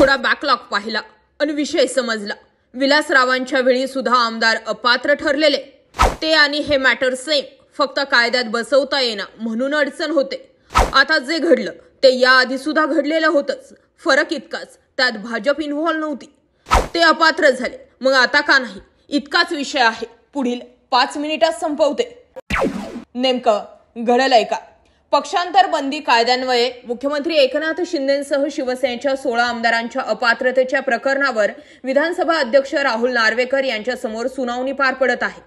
थोडा बॅकलॉग पाहिला आणि विषय समजला विलासरावांच्या वेळी सुद्धा आमदार अपात्र ठरलेले ते आणि हे मॅटर सेम फक्त कायद्यात बसवता येणं म्हणून अडचण होते आता जे घडलं ते याआधी सुद्धा घडलेलं होतंच फरक इतकाच त्यात भाजप इन्व्हॉल्व्ह नव्हती ते अपात्र झाले मग आता का नाही इतकाच विषय आहे पुढील पाच मिनिटात संपवते नेमकं घडलंय का पक्षांतर बंदी कायद्यान्वये मुख्यमंत्री एकनाथ शिंदेसह शिवसेनेच्या सोळा आमदारांच्या अपात्रतेच्या प्रकरणावर विधानसभा अध्यक्ष राहुल नार्वेकर यांच्यासमोर सुनावणी पार पडत आहे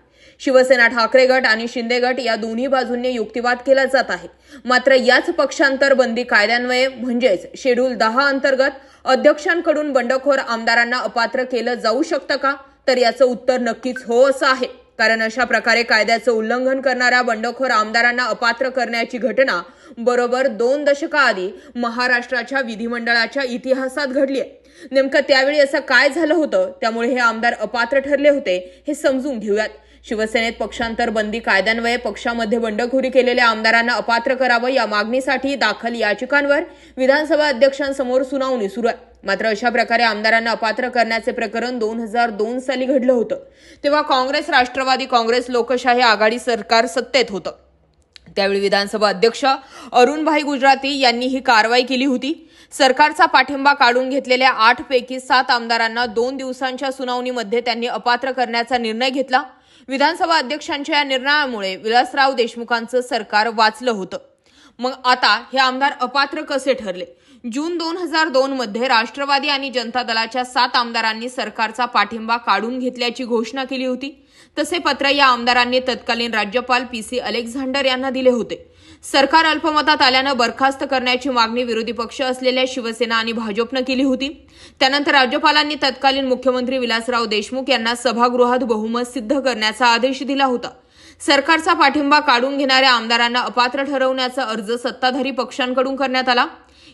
शिवसेना ठाकरे गट आणि शिंदे गट या दोन्ही बाजूंनी युक्तिवाद केला जात आहे मात्र याच पक्षांतर बंदी कायद्यान्वये म्हणजेच शेड्यूल दहा अंतर्गत अध्यक्षांकडून बंडखोर आमदारांना अपात्र केलं जाऊ शकतं का तर याचं उत्तर नक्कीच हो असं आहे कारण अशा प्रकारे कायद्याचं उल्लंघन करणाऱ्या बंडखोर आमदारांना अपात्र करण्याची घटना बरोबर दोन दशकाआधी महाराष्ट्राच्या विधिमंडळाच्या इतिहासात घडली आहे नेमकं त्यावेळी असं काय झालं होतं त्यामुळे हे आमदार अपात्र ठरले होते हे समजून घेऊयात शिवसेनेत पक्षांतर बंदी कायद्यान्वये पक्षामध्ये बंडखोरी केलेल्या आमदारांना अपात्र करावं या मागणीसाठी दाखल याचिकांवर विधानसभा अध्यक्षांसमोर सुनावणी सुरू आहे मात्र अशा प्रकारे आमदारांना अपात्र करण्याचे प्रकरण दोन हजार दोन साली घडलं होतं तेव्हा काँग्रेस राष्ट्रवादी काँग्रेस लोकशाही आघाडी सरकार सत्तेत होतं त्यावेळी विधानसभा अध्यक्ष अरुणभाई गुजराती यांनी ही कारवाई केली होती सरकारचा पाठिंबा काढून घेतलेल्या आठ पैकी सात आमदारांना दोन दिवसांच्या सुनावणीमध्ये त्यांनी अपात्र करण्याचा निर्णय घेतला विधानसभा अध्यक्षांच्या या निर्णयामुळे विलासराव देशमुखांचं सरकार वाचलं होतं मग आता हे आमदार अपात्र कसे ठरले जून दोन हजार दोनमध्ये मध्ये राष्ट्रवादी आणि जनता दलाच्या सात आमदारांनी सरकारचा पाठिंबा काढून घेतल्याची घोषणा केली होती तसे पत्र या आमदारांनी तत्कालीन राज्यपाल पी सी अलेक्झांडर यांना दिले होते सरकार अल्पमतात आल्यानं बरखास्त करण्याची मागणी विरोधी पक्ष असलेल्या शिवसेना आणि भाजपनं केली होती त्यानंतर राज्यपालांनी तत्कालीन मुख्यमंत्री विलासराव देशमुख यांना सभागृहात बहुमत सिद्ध करण्याचा आदेश दिला होता सरकारचा पाठिंबा काढून घेणाऱ्या आमदारांना अपात्र ठरवण्याचा अर्ज सत्ताधारी पक्षांकडून करण्यात आला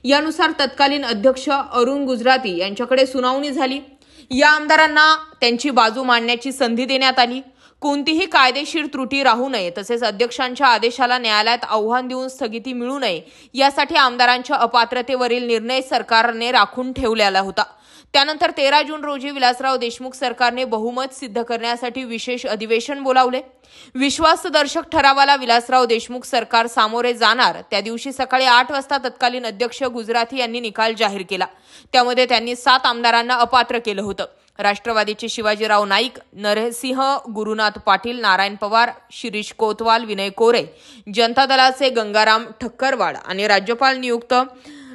यानुसार तत्कालीन अध्यक्ष अरुण गुजराती यांच्याकडे सुनावणी झाली या आमदारांना त्यांची बाजू मांडण्याची संधी देण्यात आली कोणतीही कायदेशीर त्रुटी राहू नये तसेच अध्यक्षांच्या आदेशाला न्यायालयात आव्हान देऊन स्थगिती मिळू नये यासाठी आमदारांच्या अपात्रतेवरील निर्णय सरकारने राखून ठेवलेला होता त्यानंतर तेरा जून रोजी विलासराव देशमुख सरकारने बहुमत सिद्ध करण्यासाठी विशेष अधिवेशन बोलावले विश्वासदर्शक ठरावाला विलासराव देशमुख सरकार सामोरे जाणार त्या दिवशी सकाळी आठ वाजता तत्कालीन अध्यक्ष गुजराती यांनी निकाल जाहीर केला त्यामध्ये त्यांनी सात आमदारांना अपात्र केलं होतं राष्ट्रवादीचे शिवाजीराव नाईक नरसिंह गुरुनाथ पाटील नारायण पवार शिरीष कोतवाल विनय कोरे जनता दलाचे गंगाराम ठक्करवाड आणि राज्यपाल नियुक्त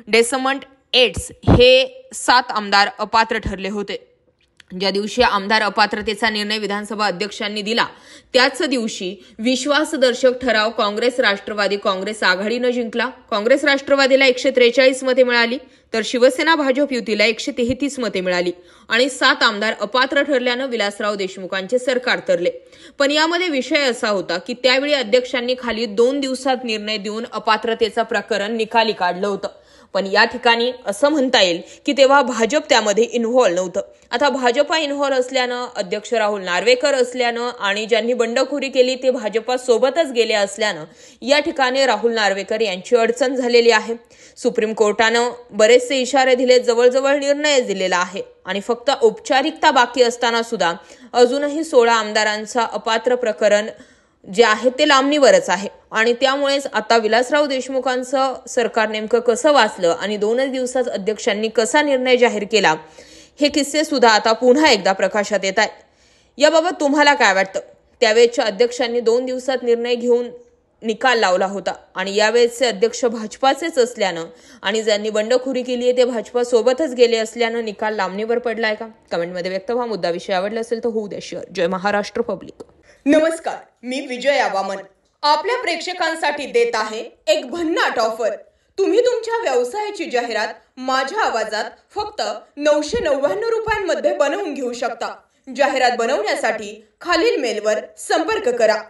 डेसमंट एड्स, हे सात आमदार अपात्र ठरले होते ज्या दिवशी आमदार अपात्रतेचा निर्णय विधानसभा अध्यक्षांनी दिला त्याच दिवशी विश्वासदर्शक ठराव काँग्रेस राष्ट्रवादी काँग्रेस आघाडीनं जिंकला काँग्रेस राष्ट्रवादीला एकशे त्रेचाळीस मते मिळाली तर शिवसेना भाजप युतीला एकशे तेहतीस मते मिळाली आणि सात आमदार अपात्र ठरल्यानं विलासराव देशमुखांचे सरकार तरले पण यामध्ये विषय असा होता की त्यावेळी अध्यक्षांनी खाली दोन दिवसात निर्णय देऊन अपात्रतेचं प्रकरण निकाली काढलं होतं पण या ठिकाणी असं म्हणता येईल की तेव्हा भाजप त्यामध्ये इन्व्हॉल्व नव्हतं आता भाजपा इन्व्हॉल्व असल्यानं अध्यक्ष राहुल नार्वेकर असल्यानं आणि ज्यांनी बंडखोरी केली ते भाजपासोबतच गेले असल्यानं या ठिकाणी राहुल नार्वेकर यांची अडचण झालेली आहे सुप्रीम कोर्टानं बरेचसे इशारे दिले जवळजवळ निर्णय दिलेला आहे आणि फक्त औपचारिकता बाकी असताना सुद्धा अजूनही सोळा आमदारांचा अपात्र प्रकरण जे आहे ते लांबणीवरच आहे आणि त्यामुळेच आता विलासराव देशमुखांचं सरकार नेमकं कसं वाचलं आणि दोनच दिवसात अध्यक्षांनी कसा निर्णय जाहीर केला हे किस्से सुद्धा आता पुन्हा एकदा प्रकाशात येत आहेत याबाबत तुम्हाला काय वाटतं त्यावेळेच्या अध्यक्षांनी दोन दिवसात निर्णय घेऊन निकाल लावला होता आणि यावेळेसचे अध्यक्ष भाजपाचेच असल्यानं आणि ज्यांनी बंडखोरी केली आहे ते भाजपासोबतच गेले असल्यानं निकाल लांबणीवर पडलाय का कमेंटमध्ये व्यक्त व्हा मुद्दा विषय आवडला असेल तर होऊ दे शेअर जय महाराष्ट्र पब्लिक नमस्कार मी विजय आवामन आपल्या प्रेक्षकांसाठी देत आहे एक भन्नाट ऑफर तुम्ही तुमच्या व्यवसायाची जाहिरात माझ्या आवाजात फक्त नऊशे नव्याण्णव रुपयांमध्ये बनवून घेऊ शकता जाहिरात बनवण्यासाठी खालील मेलवर संपर्क करा